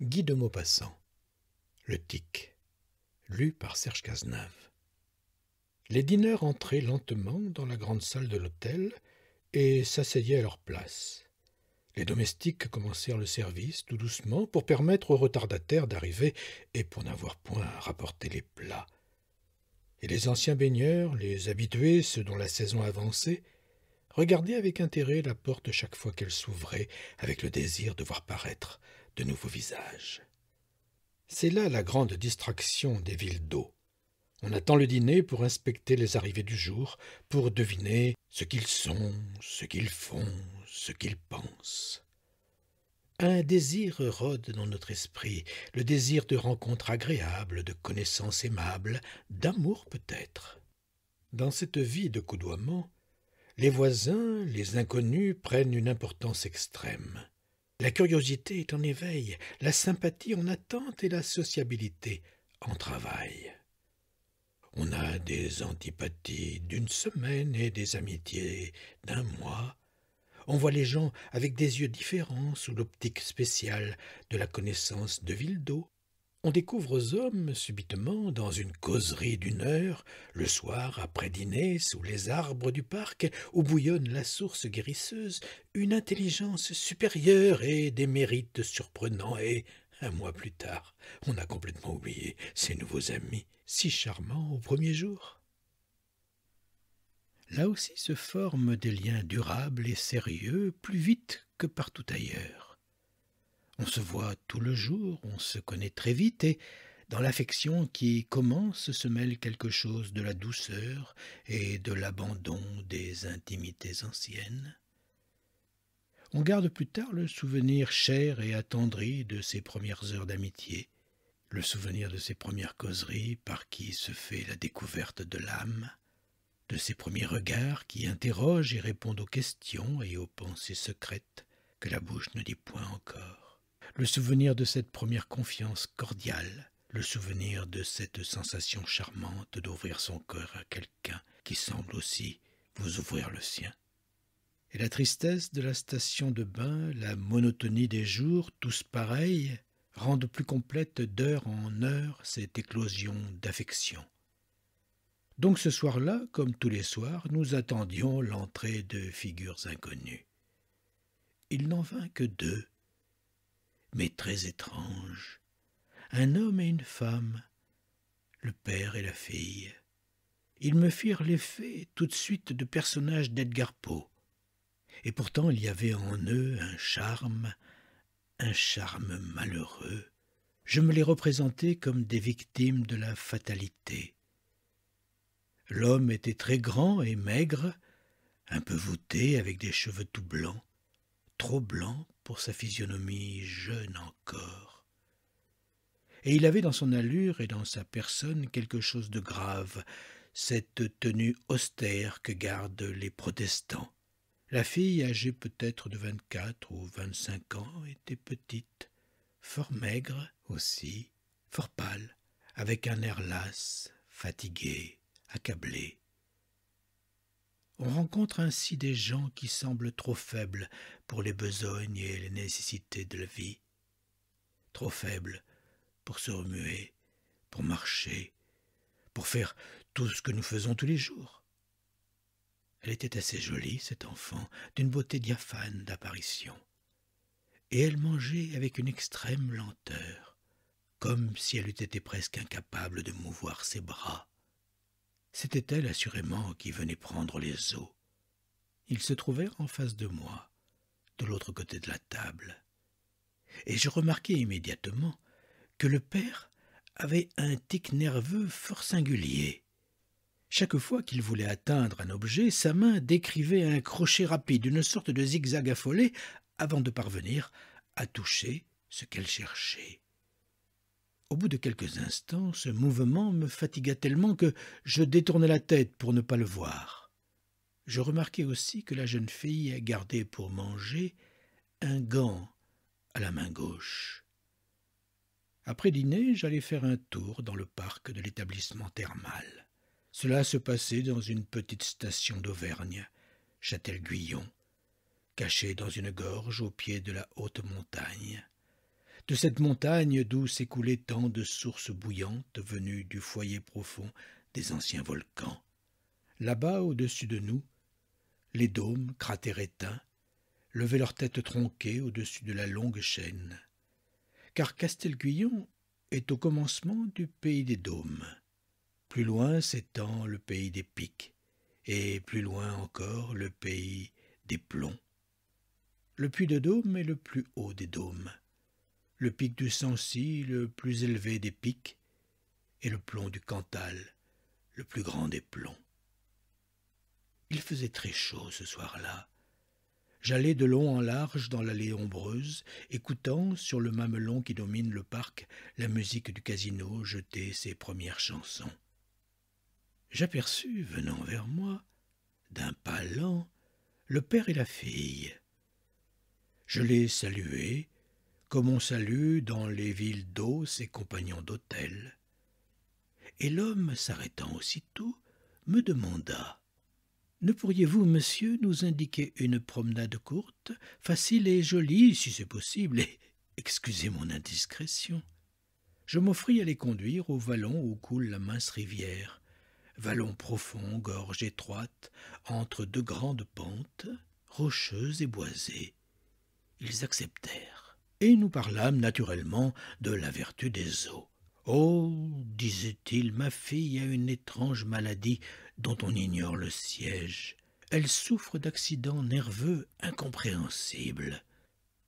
Guy de Maupassant. Le tic. Lu par Serge Cazeneuve Les dîneurs entraient lentement dans la grande salle de l'hôtel et s'asseyaient à leur place. Les domestiques commencèrent le service tout doucement pour permettre aux retardataires d'arriver et pour n'avoir point à rapporter les plats. Et les anciens baigneurs, les habitués, ceux dont la saison avançait, regardaient avec intérêt la porte chaque fois qu'elle s'ouvrait, avec le désir de voir paraître de nouveaux visages. C'est là la grande distraction des villes d'eau. On attend le dîner pour inspecter les arrivées du jour, pour deviner ce qu'ils sont, ce qu'ils font, ce qu'ils pensent. Un désir rôde dans notre esprit, le désir de rencontres agréables, de connaissances aimables, d'amour peut-être. Dans cette vie de coudoiement, les voisins, les inconnus prennent une importance extrême. La curiosité est en éveil, la sympathie en attente et la sociabilité en travail. On a des antipathies d'une semaine et des amitiés d'un mois. On voit les gens avec des yeux différents sous l'optique spéciale de la connaissance de Vildo, on découvre aux hommes subitement, dans une causerie d'une heure, le soir après dîner, sous les arbres du parc, où bouillonne la source guérisseuse, une intelligence supérieure et des mérites surprenants, et, un mois plus tard, on a complètement oublié ces nouveaux amis, si charmants au premier jour. Là aussi se forment des liens durables et sérieux plus vite que partout ailleurs. On se voit tout le jour, on se connaît très vite, et dans l'affection qui commence se mêle quelque chose de la douceur et de l'abandon des intimités anciennes. On garde plus tard le souvenir cher et attendri de ces premières heures d'amitié, le souvenir de ces premières causeries par qui se fait la découverte de l'âme, de ces premiers regards qui interrogent et répondent aux questions et aux pensées secrètes que la bouche ne dit point encore le souvenir de cette première confiance cordiale, le souvenir de cette sensation charmante d'ouvrir son cœur à quelqu'un qui semble aussi vous ouvrir le sien. Et la tristesse de la station de bain, la monotonie des jours, tous pareils, rendent plus complète d'heure en heure cette éclosion d'affection. Donc ce soir-là, comme tous les soirs, nous attendions l'entrée de figures inconnues. Il n'en vint que deux, mais très étrange. Un homme et une femme, le père et la fille. Ils me firent l'effet tout de suite de personnages d'Edgar Poe. Et pourtant il y avait en eux un charme, un charme malheureux. Je me les représentais comme des victimes de la fatalité. L'homme était très grand et maigre, un peu voûté, avec des cheveux tout blancs trop blanc pour sa physionomie jeune encore. Et il avait dans son allure et dans sa personne quelque chose de grave, cette tenue austère que gardent les protestants. La fille, âgée peut-être de vingt-quatre ou vingt-cinq ans, était petite, fort maigre aussi, fort pâle, avec un air las, fatigué, accablé. On rencontre ainsi des gens qui semblent trop faibles pour les besognes et les nécessités de la vie, trop faibles pour se remuer, pour marcher, pour faire tout ce que nous faisons tous les jours. Elle était assez jolie, cette enfant, d'une beauté diaphane d'apparition, et elle mangeait avec une extrême lenteur, comme si elle eût été presque incapable de mouvoir ses bras c'était elle assurément qui venait prendre les os. Ils se trouvèrent en face de moi, de l'autre côté de la table, et je remarquai immédiatement que le père avait un tic nerveux fort singulier. Chaque fois qu'il voulait atteindre un objet, sa main décrivait un crochet rapide, une sorte de zigzag affolé, avant de parvenir à toucher ce qu'elle cherchait. Au bout de quelques instants, ce mouvement me fatigua tellement que je détournai la tête pour ne pas le voir. Je remarquai aussi que la jeune fille gardait pour manger un gant à la main gauche. Après dîner, j'allai faire un tour dans le parc de l'établissement thermal. Cela se passait dans une petite station d'Auvergne, Châtel-Guyon, cachée dans une gorge au pied de la haute montagne de cette montagne d'où s'écoulaient tant de sources bouillantes venues du foyer profond des anciens volcans. Là-bas, au-dessus de nous, les dômes, cratères éteints, levaient leurs têtes tronquées au-dessus de la longue chaîne. Car Castelguyon est au commencement du pays des dômes. Plus loin s'étend le pays des pics, et plus loin encore le pays des plombs. Le puits de Dôme est le plus haut des dômes le pic du Sancy, le plus élevé des pics, et le plomb du Cantal, le plus grand des plombs. Il faisait très chaud ce soir-là. J'allais de long en large dans l'allée ombreuse, écoutant, sur le mamelon qui domine le parc, la musique du casino jeter ses premières chansons. J'aperçus, venant vers moi, d'un pas lent, le père et la fille. Je les saluai, comme on salue dans les villes d'eau ses compagnons d'hôtel. Et l'homme, s'arrêtant aussitôt, me demanda Ne pourriez-vous, monsieur, nous indiquer une promenade courte, facile et jolie, si c'est possible, et excusez mon indiscrétion Je m'offris à les conduire au vallon où coule la mince rivière. Vallon profond, gorge étroite, entre deux grandes pentes, rocheuses et boisées. Ils acceptèrent et nous parlâmes naturellement de la vertu des eaux. Oh, disait-il, ma fille a une étrange maladie dont on ignore le siège. Elle souffre d'accidents nerveux incompréhensibles.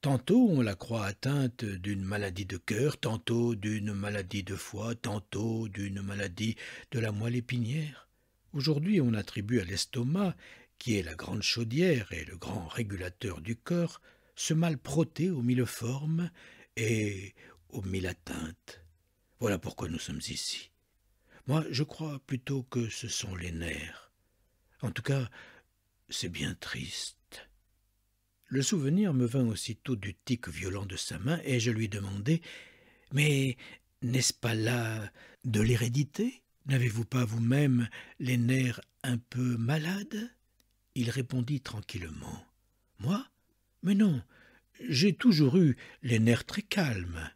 Tantôt on la croit atteinte d'une maladie de cœur, tantôt d'une maladie de foie, tantôt d'une maladie de la moelle épinière. Aujourd'hui on attribue à l'estomac, qui est la grande chaudière et le grand régulateur du corps, ce mal proté aux mille formes et aux mille atteintes. Voilà pourquoi nous sommes ici. Moi, je crois plutôt que ce sont les nerfs. En tout cas, c'est bien triste. Le souvenir me vint aussitôt du tic violent de sa main, et je lui demandai Mais n'est-ce pas là de l'hérédité N'avez-vous pas vous-même les nerfs un peu malades Il répondit tranquillement Moi mais non, j'ai toujours eu les nerfs très calmes.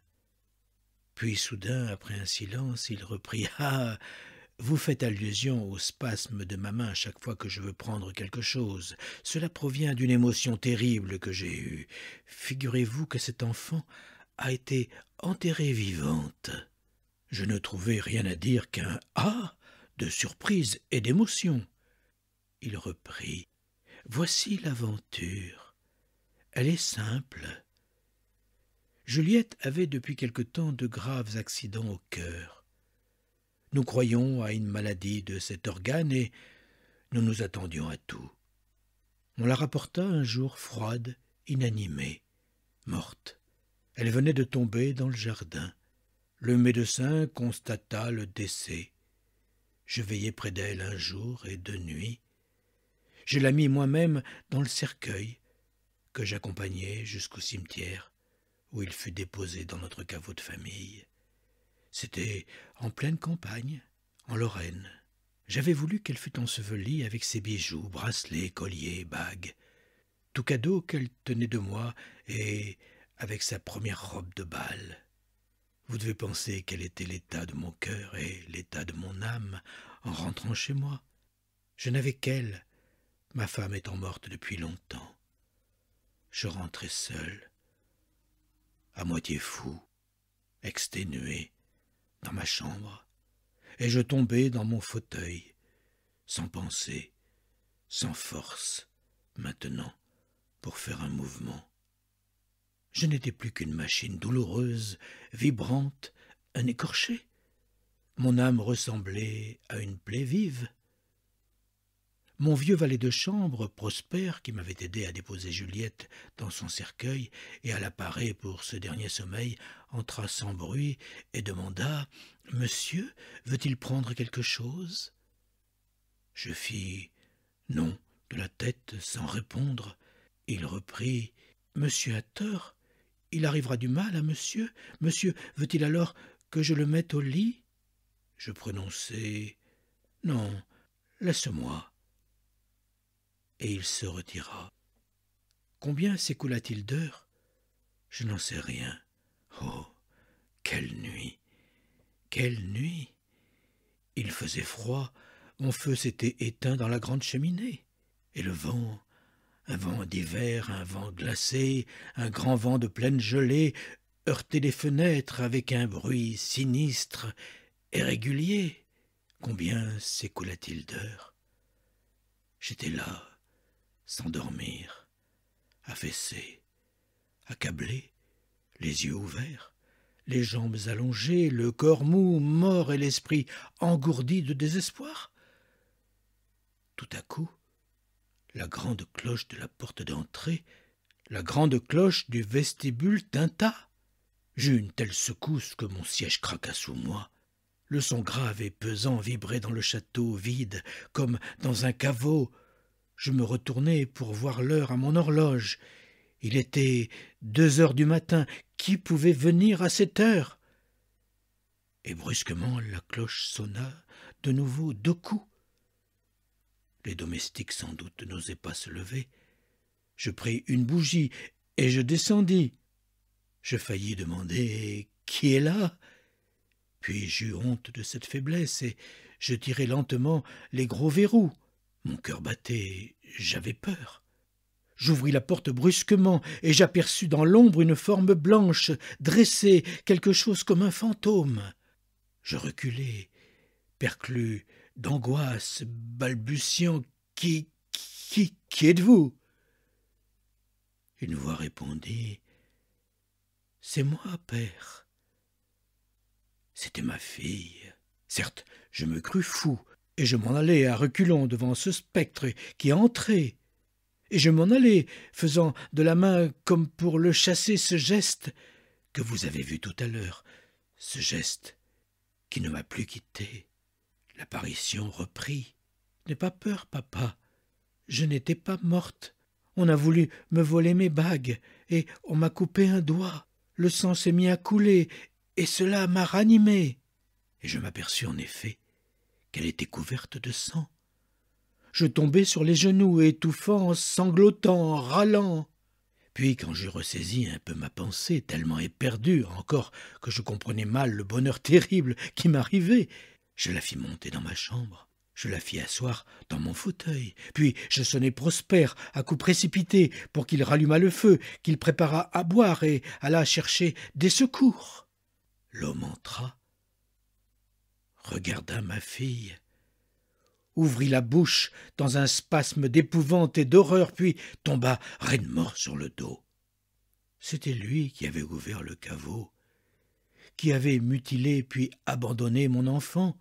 Puis soudain, après un silence, il reprit Ah vous faites allusion au spasme de ma main chaque fois que je veux prendre quelque chose. Cela provient d'une émotion terrible que j'ai eue. Figurez-vous que cet enfant a été enterré vivante. Je ne trouvais rien à dire qu'un Ah de surprise et d'émotion. Il reprit Voici l'aventure. Elle est simple. Juliette avait depuis quelque temps de graves accidents au cœur. Nous croyons à une maladie de cet organe et nous nous attendions à tout. On la rapporta un jour froide, inanimée, morte. Elle venait de tomber dans le jardin. Le médecin constata le décès. Je veillai près d'elle un jour et deux nuits. Je la mis moi-même dans le cercueil que j'accompagnai jusqu'au cimetière, où il fut déposé dans notre caveau de famille. C'était en pleine campagne, en Lorraine. J'avais voulu qu'elle fût ensevelie avec ses bijoux, bracelets, colliers, bagues, tout cadeau qu'elle tenait de moi et avec sa première robe de bal. Vous devez penser quel était l'état de mon cœur et l'état de mon âme en rentrant chez moi. Je n'avais qu'elle, ma femme étant morte depuis longtemps je rentrais seul, à moitié fou, exténué, dans ma chambre, et je tombai dans mon fauteuil, sans pensée, sans force, maintenant, pour faire un mouvement. Je n'étais plus qu'une machine douloureuse, vibrante, un écorché. Mon âme ressemblait à une plaie vive. Mon vieux valet de chambre, Prosper, qui m'avait aidé à déposer Juliette dans son cercueil et à la parer pour ce dernier sommeil, entra sans bruit et demanda Monsieur, veut-il prendre quelque chose Je fis non de la tête sans répondre. Il reprit Monsieur a tort. Il arrivera du mal à monsieur. Monsieur, veut-il alors que je le mette au lit Je prononçai Non, laisse-moi et il se retira. Combien s'écoula-t-il d'heures Je n'en sais rien. Oh quelle nuit Quelle nuit Il faisait froid, mon feu s'était éteint dans la grande cheminée, et le vent, un vent d'hiver, un vent glacé, un grand vent de pleine gelée, heurtait les fenêtres avec un bruit sinistre et régulier. Combien s'écoula-t-il d'heures J'étais là, s'endormir, affaissé, accablé, les yeux ouverts, les jambes allongées, le corps mou, mort et l'esprit engourdi de désespoir. Tout à coup, la grande cloche de la porte d'entrée, la grande cloche du vestibule tinta. J'eus une telle secousse que mon siège craqua sous moi. Le son grave et pesant vibrait dans le château vide, comme dans un caveau. Je me retournai pour voir l'heure à mon horloge. Il était deux heures du matin. Qui pouvait venir à cette heure Et brusquement la cloche sonna de nouveau deux coups. Les domestiques sans doute n'osaient pas se lever. Je pris une bougie et je descendis. Je faillis demander Qui est là Puis j'eus honte de cette faiblesse et je tirai lentement les gros verrous. Mon cœur battait, j'avais peur. J'ouvris la porte brusquement, et j'aperçus dans l'ombre une forme blanche, dressée, quelque chose comme un fantôme. Je reculai, perclus d'angoisse, balbutiant Qui, qui, qui êtes-vous Une voix répondit C'est moi, père. C'était ma fille. Certes, je me crus fou, et je m'en allais à reculons devant ce spectre qui entrait. Et je m'en allais, faisant de la main comme pour le chasser ce geste que vous avez vu tout à l'heure, ce geste qui ne m'a plus quitté. L'apparition reprit. N'aie pas peur, papa. Je n'étais pas morte. On a voulu me voler mes bagues, et on m'a coupé un doigt. Le sang s'est mis à couler, et cela m'a ranimé. » Et je m'aperçus en effet qu'elle était couverte de sang. Je tombai sur les genoux, étouffant, sanglotant, râlant. Puis, quand j'eus ressaisi un peu ma pensée, tellement éperdue encore que je comprenais mal le bonheur terrible qui m'arrivait, je la fis monter dans ma chambre, je la fis asseoir dans mon fauteuil, puis je sonnai Prosper à coups précipités pour qu'il rallumât le feu, qu'il préparât à boire et alla chercher des secours. L'homme entra, regarda ma fille, ouvrit la bouche dans un spasme d'épouvante et d'horreur, puis tomba raide mort sur le dos. C'était lui qui avait ouvert le caveau, qui avait mutilé puis abandonné mon enfant,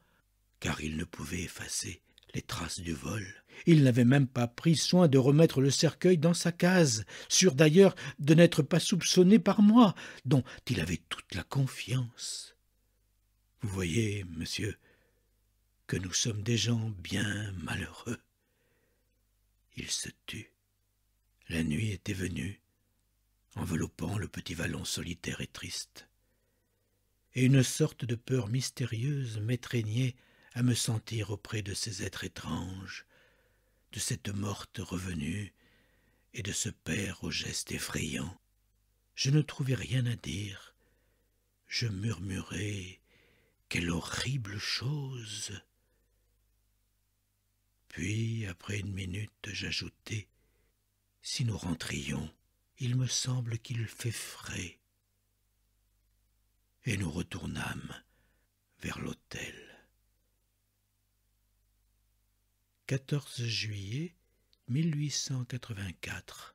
car il ne pouvait effacer les traces du vol. Il n'avait même pas pris soin de remettre le cercueil dans sa case, sûr d'ailleurs de n'être pas soupçonné par moi, dont il avait toute la confiance. Vous voyez, monsieur, que nous sommes des gens bien malheureux. Il se tut. La nuit était venue, enveloppant le petit vallon solitaire et triste. Et une sorte de peur mystérieuse m'étreignait à me sentir auprès de ces êtres étranges, de cette morte revenue et de ce père aux gestes effrayants. Je ne trouvais rien à dire. Je murmurais quelle horrible chose Puis, après une minute, j'ajoutai Si nous rentrions, il me semble qu'il fait frais. Et nous retournâmes vers l'hôtel. 14 juillet 1884